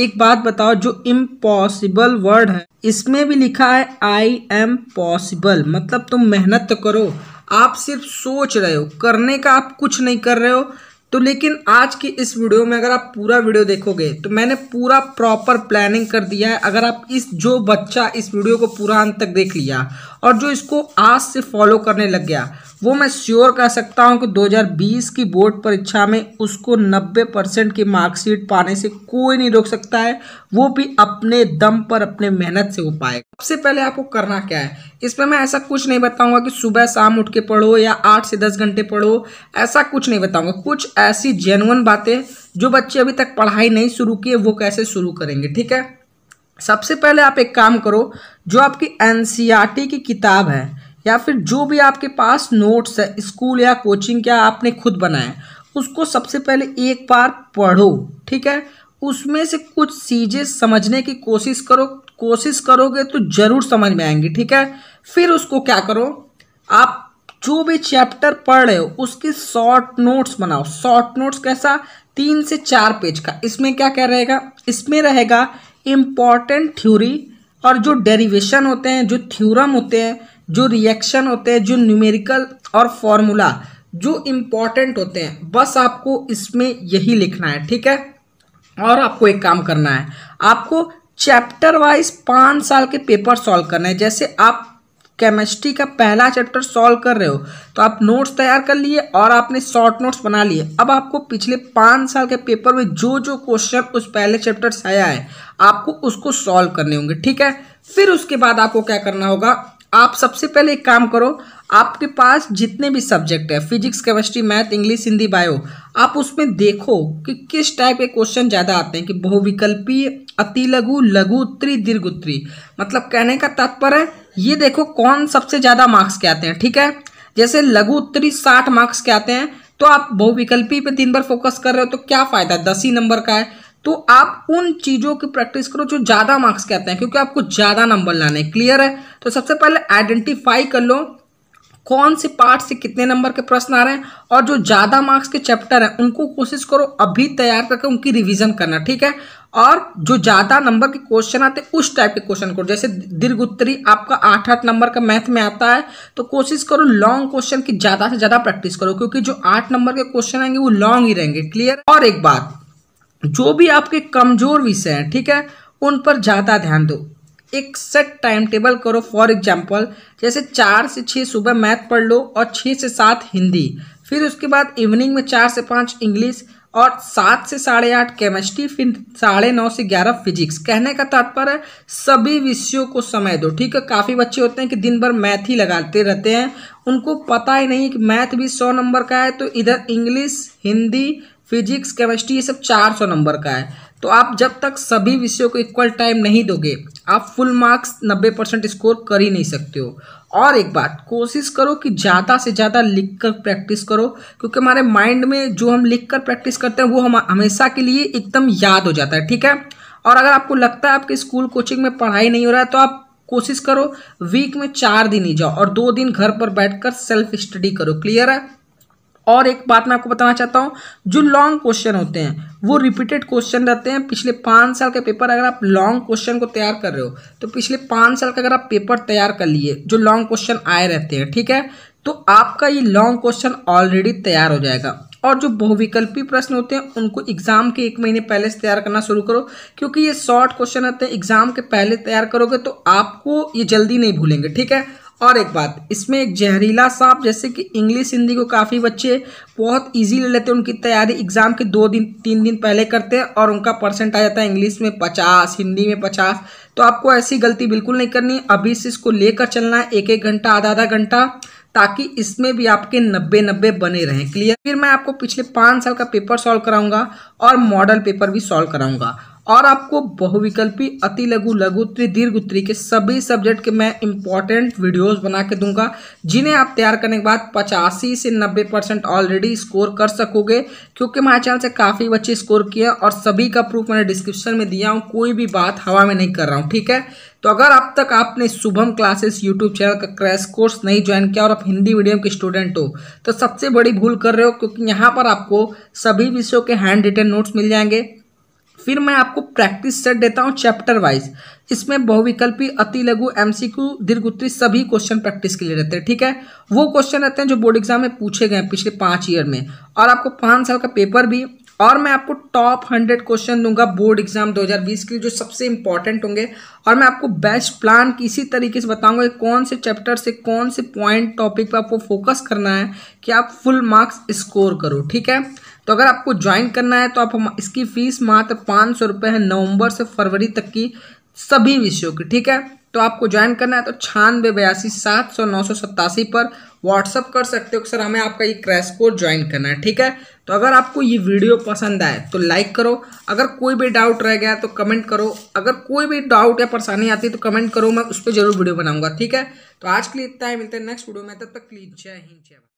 एक बात बताओ जो इम्पॉसिबल वर्ड है इसमें भी लिखा है आई एम पॉसिबल मतलब तुम मेहनत तो करो आप सिर्फ सोच रहे हो करने का आप कुछ नहीं कर रहे हो तो लेकिन आज की इस वीडियो में अगर आप पूरा वीडियो देखोगे तो मैंने पूरा प्रॉपर प्लानिंग कर दिया है अगर आप इस जो बच्चा इस वीडियो को पूरा अंत तक देख लिया और जो इसको आज से फॉलो करने लग गया वो मैं श्योर कह सकता हूँ कि 2020 की बोर्ड परीक्षा में उसको 90 परसेंट की मार्कशीट पाने से कोई नहीं रोक सकता है वो भी अपने दम पर अपने मेहनत से हो पाएगा सबसे पहले आपको करना क्या है इसमें मैं ऐसा कुछ नहीं बताऊंगा कि सुबह शाम उठ के पढ़ो या आठ से दस घंटे पढ़ो ऐसा कुछ नहीं बताऊंगा कुछ ऐसी जेनुअन बातें जो बच्चे अभी तक पढ़ाई नहीं शुरू किए वो कैसे शुरू करेंगे ठीक है सबसे पहले आप एक काम करो जो आपकी एन e की किताब है या फिर जो भी आपके पास नोट्स है स्कूल या कोचिंग क्या आपने खुद बनाया उसको सबसे पहले एक बार पढ़ो ठीक है उसमें से कुछ चीज़ें समझने की कोशिश करो कोशिश करोगे तो ज़रूर समझ में आएंगी ठीक है फिर उसको क्या करो आप जो भी चैप्टर पढ़ रहे हो उसकी शॉर्ट नोट्स बनाओ शॉर्ट नोट्स कैसा तीन से चार पेज का इसमें क्या क्या रहेगा इसमें रहेगा इम्पॉर्टेंट थ्योरी और जो डेरिवेशन होते हैं जो थ्योरम होते हैं जो रिएक्शन होते हैं जो न्यूमेरिकल और फॉर्मूला जो इम्पॉर्टेंट होते हैं बस आपको इसमें यही लिखना है ठीक है और आपको एक काम करना है आपको चैप्टर वाइज पाँच साल के पेपर सॉल्व करना है जैसे आप केमिस्ट्री का पहला चैप्टर सॉल्व कर रहे हो तो आप नोट्स तैयार कर लिए और आपने शॉर्ट नोट्स बना लिए अब आपको पिछले पाँच साल के पेपर में जो जो क्वेश्चन उस पहले चैप्टर से आया है आपको उसको सॉल्व करने होंगे ठीक है फिर उसके बाद आपको क्या करना होगा आप सबसे पहले एक काम करो आपके पास जितने भी सब्जेक्ट है physics chemistry math English Hindi bio आप उसमें देखो कि किस टाइप के क्वेश्चन ज़्यादा आते हैं कि बहुविकल्पी अति लघु लघु उत्तरी दीर्घ उत्तरी मतलब कहने का तात्पर्य ये देखो कौन सबसे ज़्यादा मार्क्स के आते हैं ठीक है जैसे लघु उत्तरी साठ मार्क्स के आते हैं तो आप बहुविकल्पी पर दिन भर फोकस कर रहे हो तो क्या फ़ायदा दस ही नंबर का है तो आप उन चीज़ों की प्रैक्टिस करो जो ज़्यादा मार्क्स कहते हैं क्योंकि आपको ज़्यादा नंबर लाने क्लियर है तो सबसे पहले आइडेंटिफाई कर लो कौन से पार्ट से कितने नंबर के प्रश्न आ रहे हैं और जो ज़्यादा मार्क्स के चैप्टर हैं उनको कोशिश करो अभी तैयार करके उनकी रिवीजन करना ठीक है और जो ज़्यादा नंबर के क्वेश्चन आते हैं उस टाइप के क्वेश्चन करो जैसे दीर्घ उत्तरी आपका आठ आठ नंबर का मैथ में आता है तो कोशिश करो लॉन्ग क्वेश्चन की ज़्यादा से ज़्यादा प्रैक्टिस करो क्योंकि जो आठ नंबर के क्वेश्चन आएंगे वो लॉन्ग ही रहेंगे क्लियर और एक बात जो भी आपके कमज़ोर विषय हैं ठीक है उन पर ज़्यादा ध्यान दो एक सेट टाइम टेबल करो फॉर एग्जाम्पल जैसे चार से छः सुबह मैथ पढ़ लो और छः से सात हिंदी फिर उसके बाद इवनिंग में चार से पाँच इंग्लिश और सात से साढ़े आठ केमिस्ट्री फिर साढ़े नौ से ग्यारह फिजिक्स कहने का तात्पर्य सभी विषयों को समय दो ठीक है काफ़ी बच्चे होते हैं कि दिन भर मैथ ही लगाते रहते हैं उनको पता ही नहीं कि मैथ भी सौ नंबर का है तो इधर इंग्लिश हिंदी फिजिक्स केमिस्ट्री ये सब चार सौ नंबर का है तो आप जब तक सभी विषयों को इक्वल टाइम नहीं दोगे आप फुल मार्क्स नब्बे परसेंट स्कोर कर ही नहीं सकते हो और एक बात कोशिश करो कि ज़्यादा से ज़्यादा लिख कर प्रैक्टिस करो क्योंकि हमारे माइंड में जो हम लिख कर प्रैक्टिस करते हैं वो हम हमेशा के लिए एकदम याद हो जाता है ठीक है और अगर आपको लगता है आपके स्कूल कोचिंग में पढ़ाई नहीं हो रहा है तो आप कोशिश करो वीक में चार दिन ही जाओ और दो दिन घर पर बैठकर सेल्फ स्टडी करो क्लियर है और एक बात मैं आपको बताना चाहता हूँ जो लॉन्ग क्वेश्चन होते हैं वो रिपीटेड क्वेश्चन रहते हैं पिछले पाँच साल के पेपर अगर आप लॉन्ग क्वेश्चन को तैयार कर रहे हो तो पिछले पाँच साल का अगर आप पेपर तैयार कर लिए जो लॉन्ग क्वेश्चन आए रहते हैं ठीक है तो आपका ये लॉन्ग क्वेश्चन ऑलरेडी तैयार हो जाएगा और जो बहुविकल्पी प्रश्न होते हैं उनको एग्जाम के एक महीने पहले से तैयार करना शुरू करो क्योंकि ये शॉर्ट क्वेश्चन रहते हैं एग्जाम के पहले तैयार करोगे तो आपको ये जल्दी नहीं भूलेंगे ठीक है और एक बात इसमें एक जहरीला सांप जैसे कि इंग्लिश हिंदी को काफ़ी बच्चे बहुत इजी ले लेते हैं उनकी तैयारी एग्ज़ाम के दो दिन तीन दिन पहले करते हैं और उनका परसेंट आ जाता है इंग्लिश में पचास हिंदी में पचास तो आपको ऐसी गलती बिल्कुल नहीं करनी अभी से इसको लेकर चलना है एक एक घंटा आधा आधा घंटा ताकि इसमें भी आपके नब्बे नब्बे बने रहें क्लियर फिर मैं आपको पिछले पाँच साल का पेपर सॉल्व कराऊंगा और मॉडल पेपर भी सॉल्व कराऊंगा और आपको बहुविकल्पी अति लघु लघु उत्तरी दीर्घ उत्तरी के सभी सब्जेक्ट के मैं इंपॉर्टेंट वीडियोस बना के दूंगा जिन्हें आप तैयार करने के बाद पचासी से नब्बे परसेंट ऑलरेडी स्कोर कर सकोगे क्योंकि हमारे चैनल से काफ़ी बच्चे स्कोर किए और सभी का प्रूफ मैंने डिस्क्रिप्शन में दिया हूँ कोई भी बात हवा में नहीं कर रहा हूँ ठीक है तो अगर अब तक आपने शुभम क्लासेस यूट्यूब चैनल का क्रैश कोर्स नहीं ज्वाइन किया और आप हिंदी मीडियम के स्टूडेंट हो तो सबसे बड़ी भूल कर रहे हो क्योंकि यहाँ पर आपको सभी विषयों के हैंड रिटेन नोट्स मिल जाएंगे फिर मैं आपको प्रैक्टिस सेट देता हूँ चैप्टर वाइज इसमें बहुविकल्पी अति लघु एमसीक्यू दीर्घ उत्तरी सभी क्वेश्चन प्रैक्टिस के लिए रहते हैं ठीक है वो क्वेश्चन रहते हैं जो बोर्ड एग्जाम में पूछे गए हैं पिछले पाँच ईयर में और आपको पाँच साल का पेपर भी और मैं आपको टॉप हंड्रेड क्वेश्चन दूंगा बोर्ड एग्जाम 2020 के लिए जो सबसे इंपॉर्टेंट होंगे और मैं आपको बेस्ट प्लान किसी तरीके से बताऊंगा कि कौन से चैप्टर से कौन से पॉइंट टॉपिक पर आपको फोकस करना है कि आप फुल मार्क्स स्कोर करो ठीक है तो अगर आपको ज्वाइन करना है तो आप हम इसकी फीस मात्र पाँच सौ रुपये है नवम्बर से फरवरी तक की सभी विषयों की ठीक है तो आपको ज्वाइन करना है तो छानबे बयासी सात सौ नौ सौ सत्तासी पर व्हाट्सअप कर सकते हो सर हमें आपका ये क्रैश कोर्स ज्वाइन करना है ठीक है तो अगर आपको ये वीडियो पसंद आए तो लाइक करो अगर कोई भी डाउट रह गया तो कमेंट करो अगर कोई भी डाउट या परेशानी आती है तो कमेंट करो मैं उस पर जरूर वीडियो बनाऊंगा ठीक है तो आज के लिए इतना ही है मिलते हैं नेक्स्ट वीडियो में तब तक प्लीज जय हिंद जय